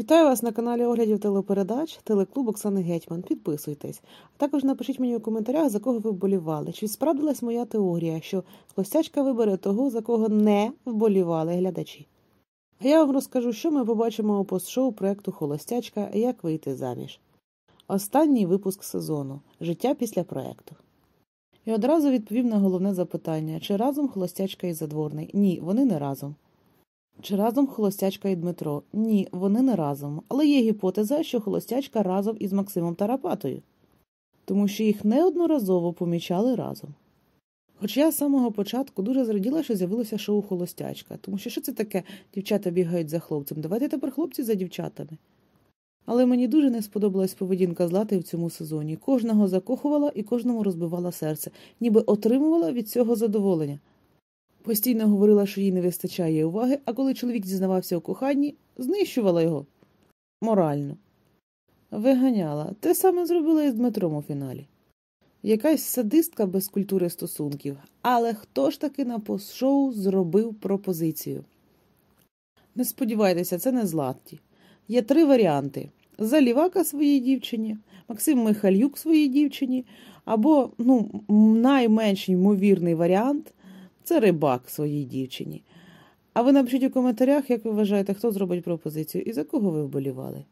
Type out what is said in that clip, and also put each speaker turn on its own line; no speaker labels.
Вітаю вас на каналі оглядів телепередач, телеклуб Оксани Гетьман. Підписуйтесь, а також напишіть мені у коментарях, за кого ви вболівали. Чи справдилась моя теорія, що Костячка вибере того, за кого не вболівали глядачі? А я вам розкажу, що ми побачимо у постшоу проєкту Холостячка Як вийти заміж. Останній випуск сезону Життя після проекту. І одразу відповів на головне запитання: чи разом холостячка і задворний? Ні, вони не разом. Чи разом Холостячка і Дмитро? Ні, вони не разом, але є гіпотеза, що Холостячка разом із Максимом Тарапатою, тому що їх неодноразово помічали разом. Хоча я з самого початку дуже зраділа, що з'явилося шоу Холостячка, тому що що це таке дівчата бігають за хлопцем, давайте тепер хлопці за дівчатами. Але мені дуже не сподобалась поведінка злати в цьому сезоні. Кожного закохувала і кожному розбивала серце, ніби отримувала від цього задоволення. Постійно говорила, що їй не вистачає уваги, а коли чоловік дізнавався у коханні, знищувала його морально. Виганяла те саме зробила і з Дмитром у фіналі. Якась садистка без культури стосунків, але хто ж таки на постшоу зробив пропозицію? Не сподівайтеся, це не златті. Є три варіанти залівака своїй дівчині, Максим Михалюк своїй дівчині, або ну, найменш ймовірний варіант. Це рибак своїй дівчині. А ви напишіть у коментарях, як ви вважаєте, хто зробить пропозицію і за кого ви вболівали.